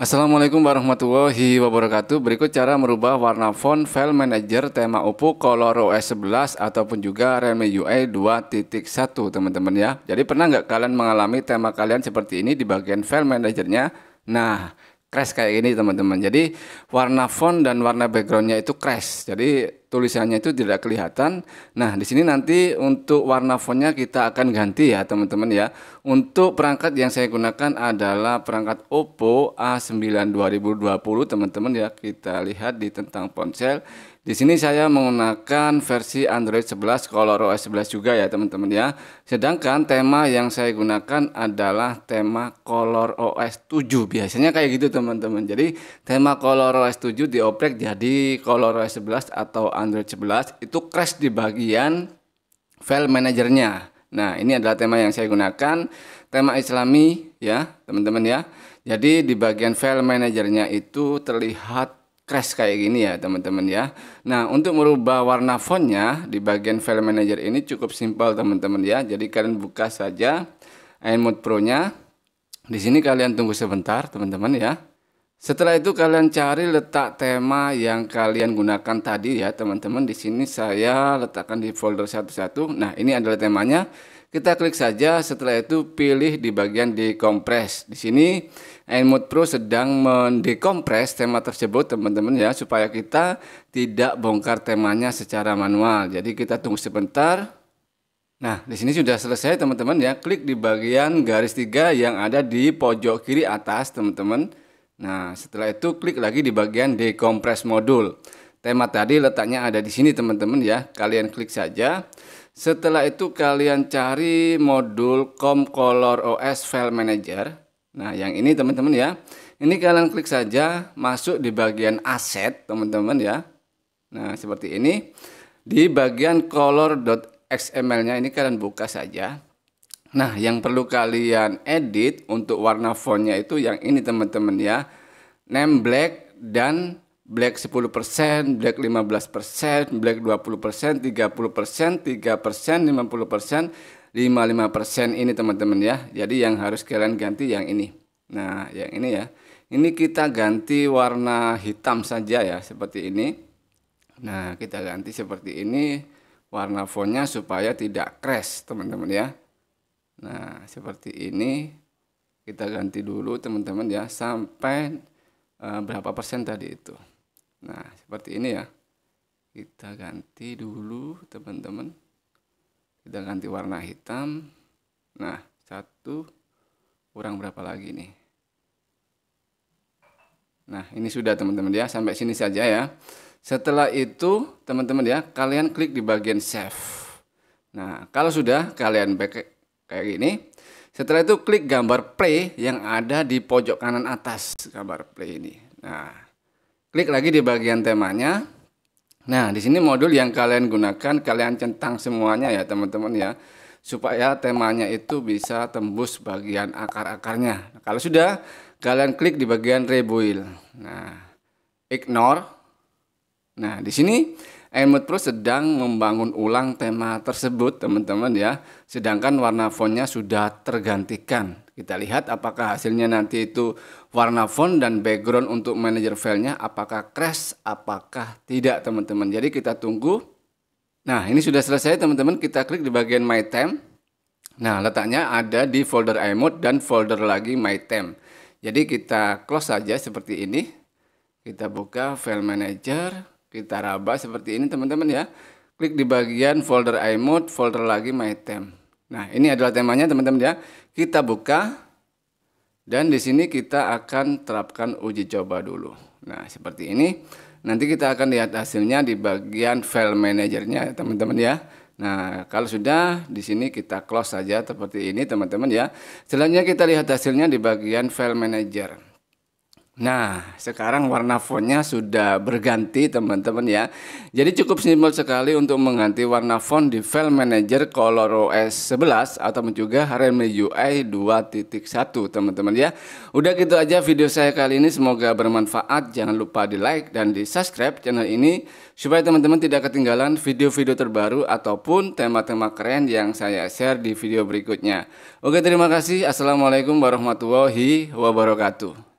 Assalamualaikum warahmatullahi wabarakatuh. Berikut cara merubah warna font file manager tema Oppo Color OS 11 ataupun juga Realme UI 2.1 teman-teman ya. Jadi pernah nggak kalian mengalami tema kalian seperti ini di bagian file manajernya? Nah, crash kayak ini teman-teman. Jadi warna font dan warna backgroundnya itu crash. Jadi tulisannya itu tidak kelihatan. Nah, di sini nanti untuk warna fontnya kita akan ganti ya, teman-teman ya. Untuk perangkat yang saya gunakan adalah perangkat Oppo A9 2020, teman-teman ya. Kita lihat di tentang ponsel. Di sini saya menggunakan versi Android 11 ColorOS 11 juga ya teman-teman ya. Sedangkan tema yang saya gunakan adalah tema ColorOS 7. Biasanya kayak gitu teman-teman. Jadi tema ColorOS 7 dioprek jadi ColorOS 11 atau Android 11 itu crash di bagian file manajernya. Nah, ini adalah tema yang saya gunakan, tema Islami ya, teman-teman ya. Jadi di bagian file manajernya itu terlihat crash kayak gini ya, teman-teman ya. Nah, untuk merubah warna fontnya di bagian file manager ini cukup simpel, teman-teman ya. Jadi kalian buka saja iMode Pro-nya. Di sini kalian tunggu sebentar, teman-teman ya. Setelah itu kalian cari letak tema yang kalian gunakan tadi ya teman-teman. Di sini saya letakkan di folder satu-satu. Nah ini adalah temanya. Kita klik saja. Setelah itu pilih di bagian dekompres. Di sini Enmode Pro sedang mendekompres tema tersebut teman-teman ya supaya kita tidak bongkar temanya secara manual. Jadi kita tunggu sebentar. Nah, di sini sudah selesai teman-teman ya. Klik di bagian garis tiga yang ada di pojok kiri atas teman-teman. Nah, setelah itu klik lagi di bagian dekompres modul. Tema tadi letaknya ada di sini teman-teman ya. Kalian klik saja. Setelah itu kalian cari modul com color OS File Manager. Nah, yang ini teman-teman ya. Ini kalian klik saja masuk di bagian aset teman-teman ya. Nah, seperti ini. Di bagian color.xml-nya ini kalian buka saja. Nah, yang perlu kalian edit untuk warna fontnya itu yang ini teman-teman ya name black dan black 10%, black 15%, black 20%, 30%, 3%, 50%, 55% ini teman-teman ya. Jadi yang harus kalian ganti yang ini. Nah, yang ini ya. Ini kita ganti warna hitam saja ya, seperti ini. Nah, kita ganti seperti ini warna fontnya supaya tidak crash teman-teman ya. Nah, seperti ini kita ganti dulu teman-teman ya sampai Eh, berapa persen tadi itu. Nah, seperti ini ya. Kita ganti dulu, teman-teman. Kita ganti warna hitam. Nah, satu kurang berapa lagi nih? Nah, ini sudah teman-teman ya, sampai sini saja ya. Setelah itu, teman-teman ya, kalian klik di bagian save. Nah, kalau sudah kalian back kayak gini. Setelah itu klik gambar play yang ada di pojok kanan atas gambar play ini. Nah, klik lagi di bagian temanya. Nah, di sini modul yang kalian gunakan kalian centang semuanya ya teman-teman ya supaya temanya itu bisa tembus bagian akar-akarnya. Kalau sudah, kalian klik di bagian rebuild. Nah, ignore. Nah, di sini Emot Pro sedang membangun ulang tema tersebut teman-teman ya. Sedangkan warna fontnya sudah tergantikan. Kita lihat apakah hasilnya nanti itu warna font dan background untuk manager filenya apakah crash apakah tidak teman-teman. Jadi kita tunggu. Nah ini sudah selesai teman-teman. Kita klik di bagian My Time. Nah letaknya ada di folder iMode dan folder lagi My Time. Jadi kita close saja seperti ini. Kita buka file manager kita raba seperti ini teman-teman ya. Klik di bagian folder iMode, folder lagi my theme. Nah, ini adalah temanya teman-teman ya. Kita buka dan di sini kita akan terapkan uji coba dulu. Nah, seperti ini. Nanti kita akan lihat hasilnya di bagian file manajernya teman-teman ya. Nah, kalau sudah di sini kita close saja seperti ini teman-teman ya. Selanjutnya kita lihat hasilnya di bagian file manager. Nah, sekarang warna fontnya sudah berganti teman-teman ya. Jadi cukup simpel sekali untuk mengganti warna font di file manager ColorOS OS 11 atau juga Harmony UI 2.1 teman-teman ya. Udah gitu aja video saya kali ini semoga bermanfaat. Jangan lupa di like dan di subscribe channel ini supaya teman-teman tidak ketinggalan video-video terbaru ataupun tema-tema keren yang saya share di video berikutnya. Oke terima kasih. Assalamualaikum warahmatullahi wabarakatuh.